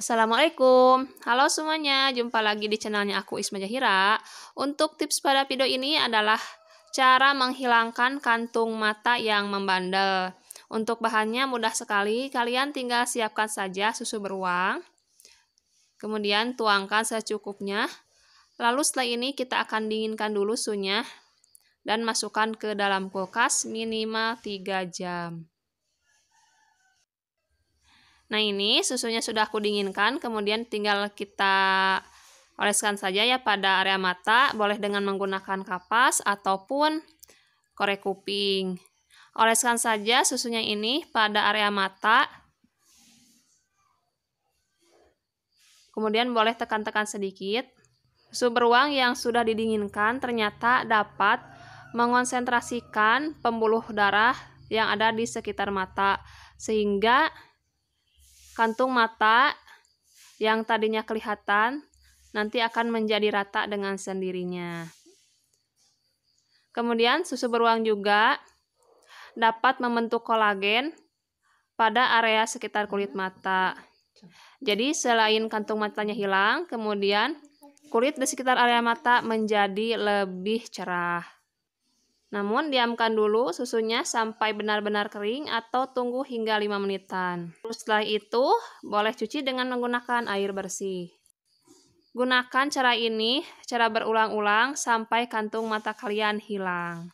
Assalamualaikum, halo semuanya, jumpa lagi di channelnya aku Isma Jahira Untuk tips pada video ini adalah cara menghilangkan kantung mata yang membandel Untuk bahannya mudah sekali, kalian tinggal siapkan saja susu beruang Kemudian tuangkan secukupnya Lalu setelah ini kita akan dinginkan dulu susunya Dan masukkan ke dalam kulkas minimal 3 jam Nah ini susunya sudah aku dinginkan, kemudian tinggal kita oleskan saja ya pada area mata, boleh dengan menggunakan kapas ataupun korek kuping. Oleskan saja susunya ini pada area mata, kemudian boleh tekan-tekan sedikit. Susu beruang yang sudah didinginkan ternyata dapat mengonsentrasikan pembuluh darah yang ada di sekitar mata, sehingga Kantung mata yang tadinya kelihatan nanti akan menjadi rata dengan sendirinya. Kemudian susu beruang juga dapat membentuk kolagen pada area sekitar kulit mata. Jadi selain kantung matanya hilang, kemudian kulit di sekitar area mata menjadi lebih cerah. Namun diamkan dulu susunya sampai benar-benar kering atau tunggu hingga 5 menitan. Terus setelah itu boleh cuci dengan menggunakan air bersih. Gunakan cara ini cara berulang-ulang sampai kantung mata kalian hilang.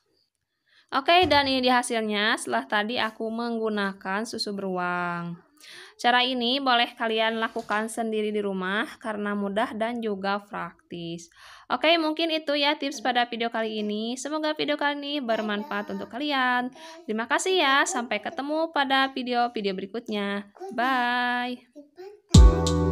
Oke, dan ini hasilnya setelah tadi aku menggunakan susu beruang. Cara ini boleh kalian lakukan sendiri di rumah karena mudah dan juga praktis. Oke, mungkin itu ya tips pada video kali ini. Semoga video kali ini bermanfaat untuk kalian. Terima kasih ya, sampai ketemu pada video-video berikutnya. Bye!